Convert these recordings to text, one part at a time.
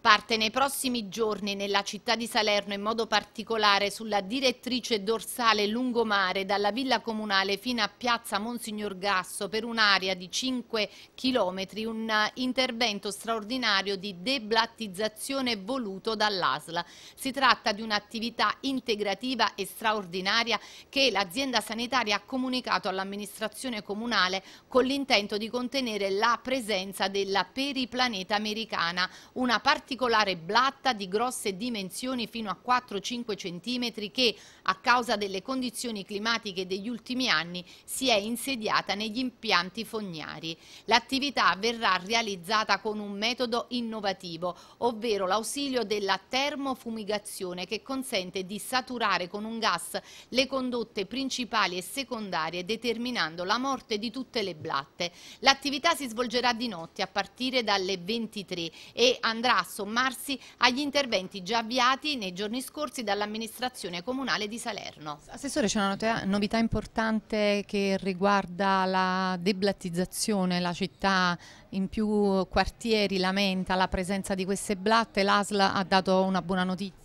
Parte nei prossimi giorni nella città di Salerno, in modo particolare sulla direttrice dorsale lungomare, dalla villa comunale fino a piazza Monsignor Gasso, per un'area di 5 km, un eh, intervento straordinario di deblattizzazione voluto dall'ASL. Si tratta di un'attività integrativa e straordinaria che l'azienda sanitaria ha comunicato all'amministrazione comunale con l'intento di contenere la presenza della periplaneta americana, una parte particolare blatta di grosse dimensioni fino a 4-5 cm che, a causa delle condizioni climatiche degli ultimi anni, si è insediata negli impianti fognari. L'attività verrà realizzata con un metodo innovativo, ovvero l'ausilio della termofumigazione che consente di saturare con un gas le condotte principali e secondarie determinando la morte di tutte le blatte. L'attività si svolgerà di notte a partire dalle 23 e andrà a sommarsi agli interventi già avviati nei giorni scorsi dall'amministrazione comunale di Salerno. Assessore c'è una novità importante che riguarda la deblattizzazione, la città in più quartieri lamenta la presenza di queste blatte, l'ASL ha dato una buona notizia.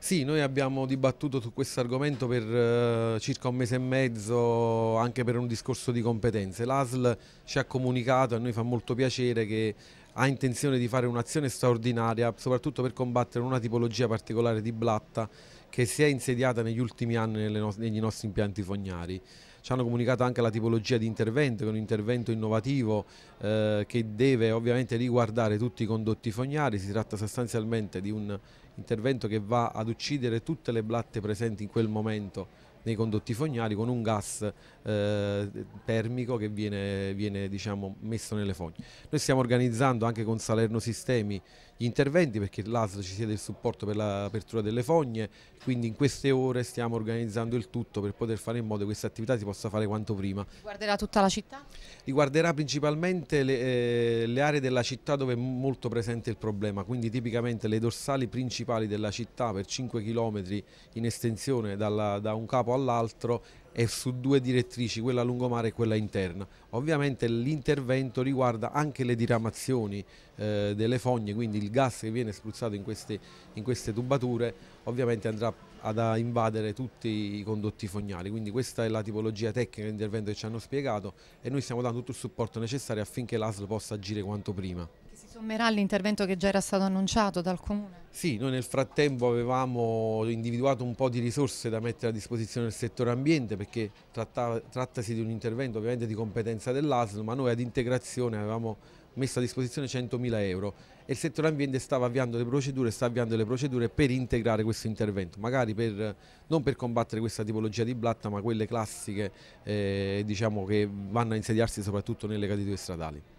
Sì, noi abbiamo dibattuto su questo argomento per eh, circa un mese e mezzo anche per un discorso di competenze. L'ASL ci ha comunicato e a noi fa molto piacere che ha intenzione di fare un'azione straordinaria soprattutto per combattere una tipologia particolare di blatta che si è insediata negli ultimi anni negli nostri impianti fognari ci hanno comunicato anche la tipologia di intervento, che è un intervento innovativo eh, che deve ovviamente riguardare tutti i condotti fognari, si tratta sostanzialmente di un intervento che va ad uccidere tutte le blatte presenti in quel momento nei condotti fognari con un gas eh, termico che viene, viene diciamo, messo nelle fogne. Noi stiamo organizzando anche con Salerno Sistemi gli interventi perché l'ASL ci sia del supporto per l'apertura delle fogne, quindi in queste ore stiamo organizzando il tutto per poter fare in modo che questa attività si possa fare quanto prima. Riguarderà tutta la città? Riguarderà principalmente le, eh, le aree della città dove è molto presente il problema, quindi tipicamente le dorsali principali della città per 5 km in estensione dalla, da un capo all'altro è su due direttrici, quella lungomare e quella interna. Ovviamente l'intervento riguarda anche le diramazioni eh, delle fogne, quindi il gas che viene spruzzato in queste, in queste tubature ovviamente andrà ad invadere tutti i condotti fognari. quindi questa è la tipologia tecnica dell'intervento che ci hanno spiegato e noi stiamo dando tutto il supporto necessario affinché l'ASL possa agire quanto prima sommerà l'intervento che già era stato annunciato dal Comune? Sì, noi nel frattempo avevamo individuato un po' di risorse da mettere a disposizione del settore ambiente perché trattava, trattasi di un intervento ovviamente di competenza dell'ASL, ma noi ad integrazione avevamo messo a disposizione 100.000 euro e il settore ambiente stava avviando le procedure, sta avviando le procedure per integrare questo intervento, magari per, non per combattere questa tipologia di blatta ma quelle classiche eh, diciamo, che vanno a insediarsi soprattutto nelle cadute stradali.